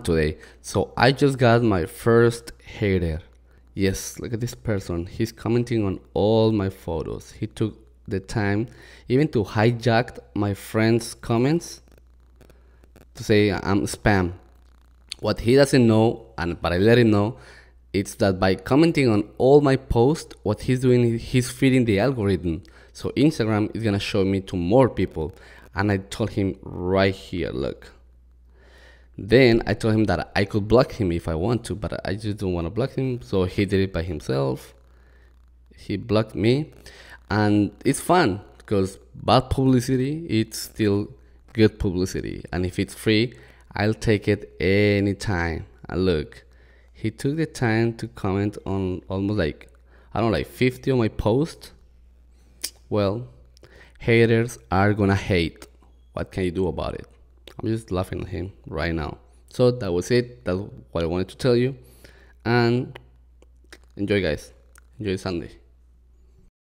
one today. So I just got my first hater. Yes, look at this person. He's commenting on all my photos. He took the time even to hijack my friend's comments to say I'm spam. What he doesn't know, and but I let him know, it's that by commenting on all my posts, what he's doing is he's feeding the algorithm. So Instagram is gonna show me to more people. And I told him right here, look. Then I told him that I could block him if I want to, but I just don't want to block him. So he did it by himself. He blocked me. And it's fun because bad publicity, it's still good publicity. And if it's free, I'll take it anytime. And look, he took the time to comment on almost like, I don't know, like 50 of my posts. Well, haters are gonna hate. What can you do about it? I'm just laughing at him right now. So that was it. That's what I wanted to tell you. And enjoy, guys. Enjoy Sunday.